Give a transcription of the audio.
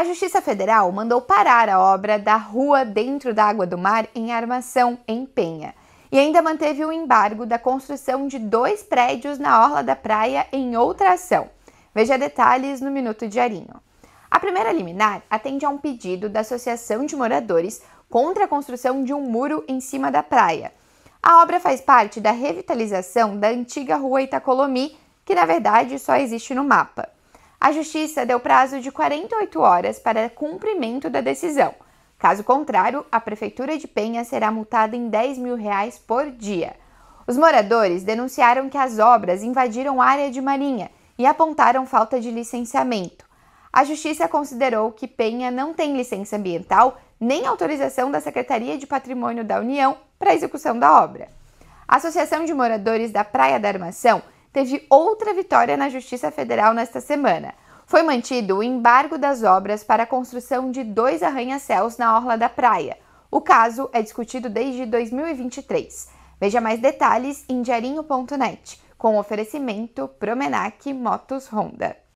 A Justiça Federal mandou parar a obra da Rua Dentro da Água do Mar em Armação, em Penha, e ainda manteve o embargo da construção de dois prédios na Orla da Praia em outra ação. Veja detalhes no Minuto Diarinho. A primeira liminar atende a um pedido da Associação de Moradores contra a construção de um muro em cima da praia. A obra faz parte da revitalização da antiga rua Itacolomi, que na verdade só existe no mapa. A Justiça deu prazo de 48 horas para cumprimento da decisão. Caso contrário, a Prefeitura de Penha será multada em 10 mil reais por dia. Os moradores denunciaram que as obras invadiram área de marinha e apontaram falta de licenciamento. A Justiça considerou que Penha não tem licença ambiental nem autorização da Secretaria de Patrimônio da União para a execução da obra. A Associação de Moradores da Praia da Armação teve outra vitória na Justiça Federal nesta semana. Foi mantido o embargo das obras para a construção de dois arranha-céus na Orla da Praia. O caso é discutido desde 2023. Veja mais detalhes em diarinho.net, com oferecimento Promenac Motos Honda.